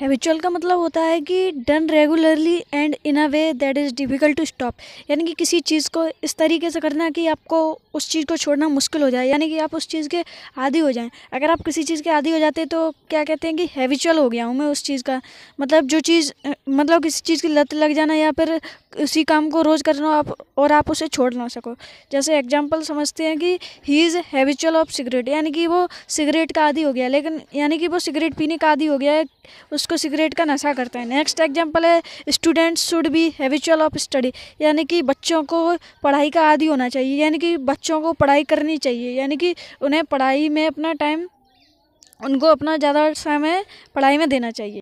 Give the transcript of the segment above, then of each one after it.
habitual का मतलब होता है कि done regularly and in a way that is difficult to stop यानी कि किसी चीज़ को इस तरीके से करना कि आपको उस चीज़ को छोड़ना मुश्किल हो जाए यानी कि आप उस चीज़ के आदि हो जाएं अगर आप किसी चीज़ के आदि हो जाते तो क्या कहते हैं कि हैबिचुअल हो गया हूँ मैं उस चीज़ का मतलब जो चीज़ मतलब किसी चीज़ की लत लग जाना या फिर उसी काम को रोज़ करना आप और आप उसे छोड़ ना सको जैसे एग्जाम्पल समझते हैं कि he is habitual of cigarette यानी कि वो सिगरेट का आदि हो गया लेकिन यानी कि वो सिगरेट पीने का आदि हो गया है उस उसको सिगरेट का नशा करता है नेक्स्ट एग्जाम्पल है students should be habitual of study यानी कि बच्चों को पढ़ाई का आदि होना चाहिए यानी कि बच्चों को पढ़ाई करनी चाहिए यानी कि उन्हें पढ़ाई में अपना टाइम उनको अपना ज़्यादा समय पढ़ाई में देना चाहिए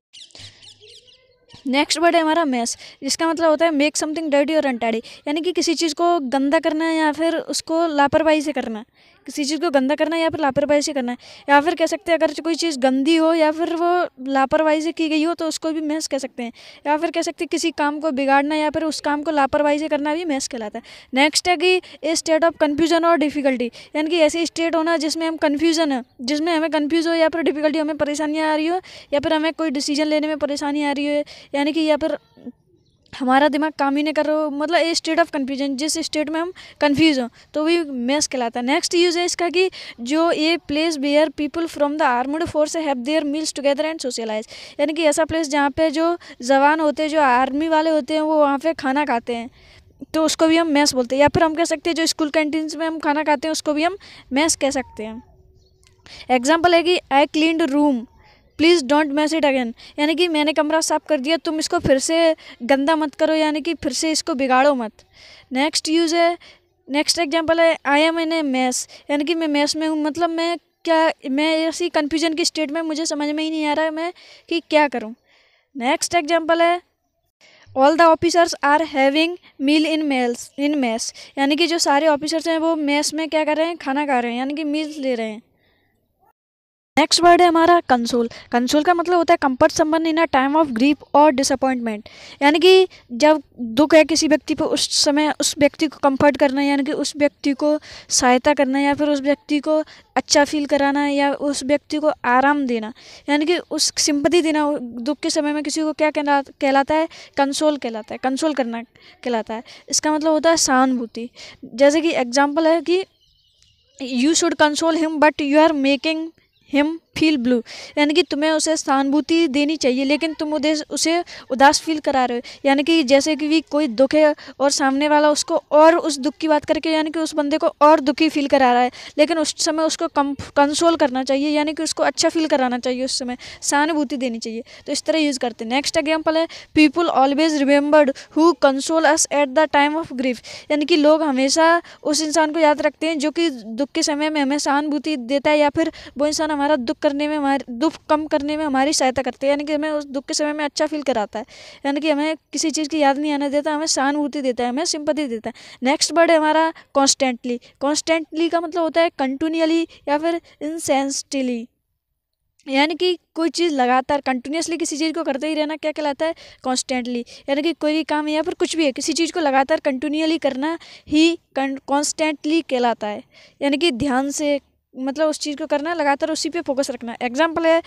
नेक्स्ट वर्ड है हमारा मैस जिसका मतलब होता है मेक समथिंग डर्टी और अनटाड़ी यानी कि किसी चीज़ को गंदा करना या फिर उसको लापरवाही से करना किसी चीज़ को गंदा करना है या फिर लापरवाही से करना है या फिर कह सकते हैं अगर कोई चीज़ गंदी हो या फिर वो लापरवाही से की गई हो तो उसको भी महस कह सकते हैं या फिर कह सकते हैं किसी काम को बिगाड़ना या फिर उस काम को लापरवाही से करना भी महस कहलाता है नेक्स्ट है कि ए स्टेट ऑफ कन्फ्यूजन और डिफ़िकल्टी यानी कि ऐसी स्टेट होना जिसमें हम कन्फ्यूजन है जिसमें हमें कन्फ्यूज़ हो या फिर डिफ़िकल्टी हमें परेशानियाँ आ रही हो या फिर हमें कोई डिसीजन लेने में परेशानी आ रही हो यानी कि या फिर हमारा दिमाग काम ही नहीं कर रहा मतलब ए स्टेट ऑफ कन्फ्यूजन जिस स्टेट में हम कन्फ्यूज हों तो वही मैस कहलाता है नेक्स्ट यूज़ है इसका कि जो ये place where people from the armed force have their meals together and socialise यानी कि ऐसा प्लेस जहाँ पे जो जवान होते हैं जो आर्मी वाले होते हैं वो वहाँ पे खाना खाते हैं तो उसको भी हम मैस बोलते हैं या फिर हम कह सकते हैं जो स्कूल कैंटीन्स में हम खाना खाते हैं उसको भी हम मैस कह सकते हैं एग्जाम्पल है कि I clean room please don't mess it again यानी कि मैंने कमरा साफ़ कर दिया तुम इसको फिर से गंदा मत करो यानी कि फिर से इसको बिगाड़ो मत नेक्स्ट यूज़ है नेक्स्ट एग्जांपल है I M in A mess यानी कि मैं मैस में हूँ मतलब मैं क्या मैं ऐसी कन्फ्यूजन की स्टेट में मुझे समझ में ही नहीं आ रहा है मैं कि क्या करूँ नेक्स्ट एग्जाम्पल है all the officers are having meal in meals in mess यानी कि जो सारे ऑफिसर्स हैं वो मैस में क्या कर रहे हैं खाना खा रहे हैं यानी कि मील ले रहे हैं नेक्स्ट वर्ड है हमारा कंसोल कंसोल का मतलब होता है कंफर्ट संबंध in a time of grief और डिसअपॉइंटमेंट यानी कि जब दुख है किसी व्यक्ति पर उस समय उस व्यक्ति को कंफर्ट करना यानी कि उस व्यक्ति को सहायता करना या फिर उस व्यक्ति को अच्छा फील कराना या उस व्यक्ति को आराम देना यानी कि उस सिंपति देना दुख के समय में किसी को क्या कहला कहलाता है कंसोल कहलाता है कंसोल करना कहलाता है इसका मतलब होता है सहानुभूति जैसे कि एग्जाम्पल है कि you should console him but you are making him feel blue यानी कि तुम्हें उसे सहानुभूति देनी चाहिए लेकिन तुम उसे उदास फील करा रहे हो यानी कि जैसे कि भी कोई दुख है और सामने वाला उसको और उस दुख की बात करके यानी कि उस बंदे को और दुखी फील करा रहा है लेकिन उस समय उसको कम कंसोल करना चाहिए यानी कि उसको अच्छा फील कराना चाहिए उस समय सहानुभूति देनी चाहिए तो इस तरह यूज़ करते हैं नेक्स्ट एग्जाम्पल है people always remembered who console us at the time of grief यानी कि लोग हमेशा उस इंसान को याद रखते हैं जो कि दुख के समय में हमें सहानुभूति देता है या फिर वो इंसान हमारा दुख करने में हमारे दुख कम करने में हमारी सहायता करते हैं यानी कि हमें उस दुख के समय में अच्छा फील कराता है यानी कि हमें किसी चीज़ की याद नहीं आने देता हमें सहानुभूति देता है हमें सिंपति देता है नेक्स्ट वर्ड है हमारा कॉन्स्टेंटली कॉन्स्टेंटली का मतलब होता है कंटिन्यूअली या फिर इंसेंसटिली यानी कि कोई चीज़ लगातार कंटिन्यूसली किसी चीज़ को करते ही रहना क्या कहलाता है कॉन्स्टेंटली यानी कि कोई भी काम है या फिर कुछ भी है किसी चीज़ को लगातार कंटिन्यूअली करना ही कॉन्स्टेंटली कहलाता है यानी कि ध्यान से मतलब उस चीज़ को करना है लगातार उसी पे फोकस रखना है एग्जाम्पल है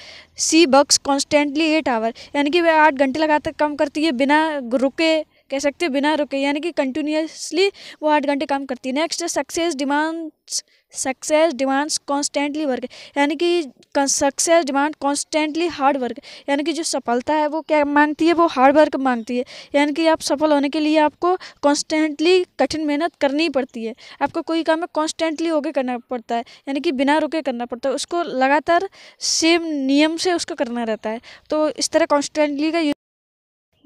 she works constantly at hour यानी कि वह आठ घंटे लगातार काम करती है बिना रुके कह सकते हैं बिना रुके यानी कि कंटिन्यूसली वो आठ घंटे काम करती है next success demands success demands constantly work यानी कि success demand constantly hard work यानी कि जो सफलता है वो क्या मांगती है वो हार्ड वर्क मांगती है यानी कि आप सफल होने के लिए आपको कॉन्स्टेंटली कठिन मेहनत करनी पड़ती है आपको कोई काम कॉन्स्टेंटली होके करना पड़ता है यानी कि बिना रुके करना पड़ता है उसको लगातार सेम नियम से उसको करना रहता है तो इस तरह कॉन्स्टेंटली का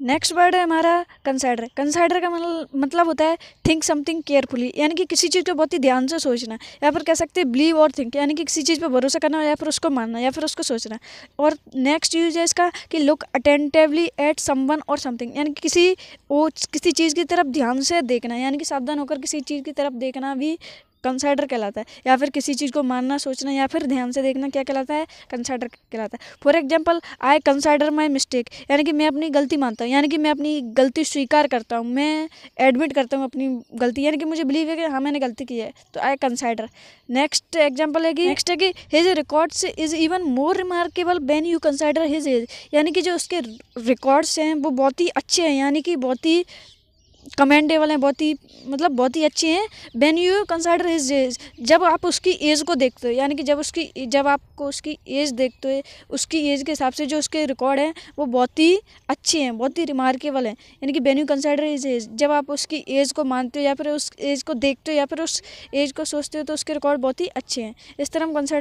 नेक्स्ट वर्ड है हमारा कंसाइडर कंसाइडर का मतलब, मतलब होता है थिंक समथिंग केयरफुली यानी कि किसी चीज़ पे बहुत ही ध्यान से सोचना या फिर कह सकते हैं बिलीव और थिंक यानी कि किसी चीज़ पे भरोसा करना या फिर उसको मानना या फिर उसको सोचना और नेक्स्ट यूज है इसका कि लुक अटेंटिवली एट समवन और समथिंग यानी कि किसी वो किसी चीज़ की तरफ ध्यान से देखना यानी कि सावधान होकर किसी चीज़ की तरफ देखना भी कंसाइडर कहलाता है या फिर किसी चीज़ को मानना सोचना या फिर ध्यान से देखना क्या कहलाता है कंसाइडर कहलाता है for example I consider my mistake यानी कि मैं अपनी गलती मानता हूँ यानी कि मैं अपनी गलती स्वीकार करता हूँ मैं एडमिट करता हूँ अपनी गलती यानी कि मुझे बिलीव है कि हाँ मैंने गलती की है तो आई कंसाइडर नेक्स्ट एग्जाम्पल है कि नेक्स्ट है कि his records is even more remarkable when you consider his age यानी कि जो उसके रिकॉर्ड्स हैं वो बहुत ही अच्छे हैं यानी कि बहुत ही कमेंडेबल हैं बहुत ही मतलब बहुत ही अच्छे हैं when you consider his age जब आप उसकी एज को देखते हो यानी कि जब उसकी जब आपको उसकी एज देखते हो उसकी एज के हिसाब से जो उसके रिकॉर्ड हैं वो बहुत ही अच्छे हैं बहुत ही रिमार्केबल हैं यानी कि when you consider his age जब आप उसकी एज को मानते हो या फिर उस एज को देखते हो या फिर उस एज को सोचते हो तो उसके रिकॉर्ड बहुत ही अच्छे हैं इस तरह हम कंसाइडर